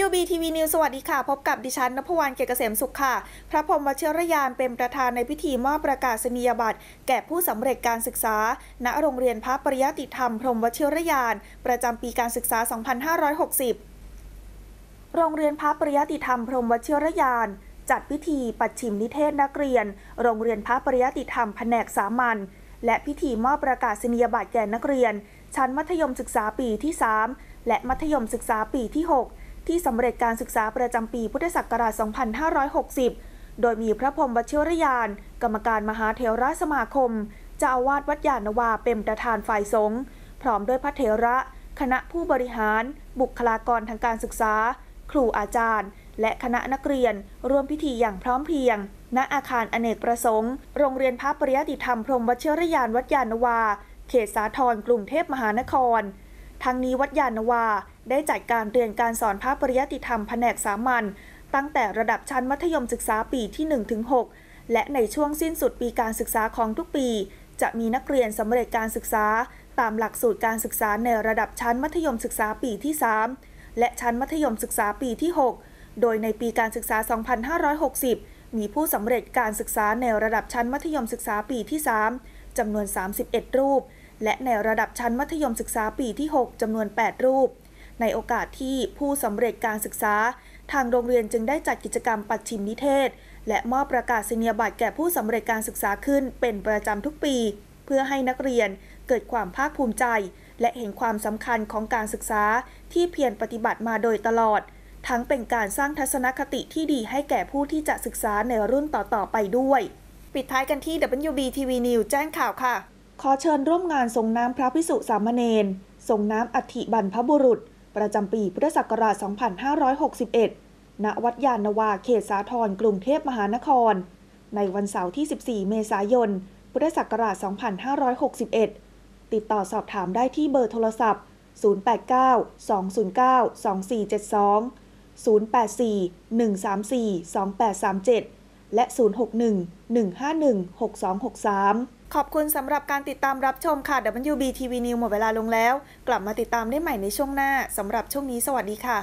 ยูบีทีวีนิวสวัสดีค่ะพบกับดิฉันนภวรรณเกษมสุขค่ะพระพรหมวชิรยานเป็นประธานในพิธีมอบประกาศนียบัตร แก่ผู้สำเร็จการศึกษา ณโรงเรียนพระปริยติธรรม พรหมวชิรยาน ประจำปีการศึกษา 2560 โรงเรียนพระปริยติธรรม พรหมวชิรยาน จัดพิธีปัดชิมนิเทศนักเรียน โรงเรียนพระปริยติธรรมแผนกสามัญและพิธีมอบประกาศนียบัตรแก่นักเรียน ชั้นมัธยมศึกษาปีที่ 3 และมัธยมศึกษาปีที่ 6ที่สำเร็จการศึกษาประจำปีพุทธศักราช 2560 โดยมีพระพรมวชิรยาน กรรมการมหาเทราสมาคมจ้าอาวาสวัดยานวาเป็นประธานฝ่ายสงฆ์พร้อมด้วยพระเทระ คณะผู้บริหาร บุคลากรทางการศึกษา ครูอาจารย์ และคณะนักเรียน ร่วมพิธีอย่างพร้อมเพรียง ณอาคารอเนกประสงค์โรงเรียนพระปริยติธรรมพรมวชิรยานวัดยานวาเขตสาทรกรุงเทพมหานครทั้งนี้วัดยานวาได้จัดการเรียนการสอนพระปริยติธรรมแผนกสามัญตั้งแต่ระดับชั้นมัธยมศึกษาปีที่1-6และในช่วงสิ้นสุดปีการศึกษาของทุกปี จะมีนักเรียนสำเร็จการศึกษา ตามหลักสูตรการศึกษาในระดับชั้นมัธยมศึกษาปีที่ 3 และชั้นมัธยมศึกษาปีที่ 6 โดยในปีการศึกษา 2560 มีผู้สำเร็จการศึกษาในระดับชั้นมัธยมศึกษาปีที่ 3จำนวน 31 รูปและในระดับชั้นมัธยมศึกษาปีที่ 6 จำนวน 8 รูป ในโอกาสที่ผู้สำเร็จการศึกษา ทางโรงเรียนจึงได้จัดกิจกรรมปัดชิมนิเทศ และมอบประกาศเนียบัตรแก่ผู้สำเร็จการศึกษาขึ้นเป็นประจำทุกปี เพื่อให้นักเรียนเกิดความภาคภูมิใจ และเห็นความสำคัญของการศึกษา ที่เพียรปฏิบัติมาโดยตลอด ทั้งเป็นการสร้างทัศนคติที่ดีให้แก่ผู้ที่จะศึกษาในรุ่นต่อๆไปด้วย ปิดท้ายกันที่ WBTV News แจ้งข่าวค่ะขอเชิญร่วมงานส่งน้ำพระพิสุสามเณรส่งน้ำอัิบรรพบุรุษ ประจำปีพุทธศักราช 2561 ณ วัดยานวาเขตสาทรกรุงเทพมหานคร ในวันเสาร์ที่ 14 เมษายน พุทธศักราช 2561 ติดต่อสอบถามได้ที่เบอร์โทรศัพท์ 089 209 2472 084 134 2837และ 061-151-6263 ขอบคุณสำหรับการติดตามรับชมค่ะ WBTV News หมดเวลาลงแล้ว กลับมาติดตามได้ใหม่ในช่วงหน้า สำหรับช่วงนี้สวัสดีค่ะ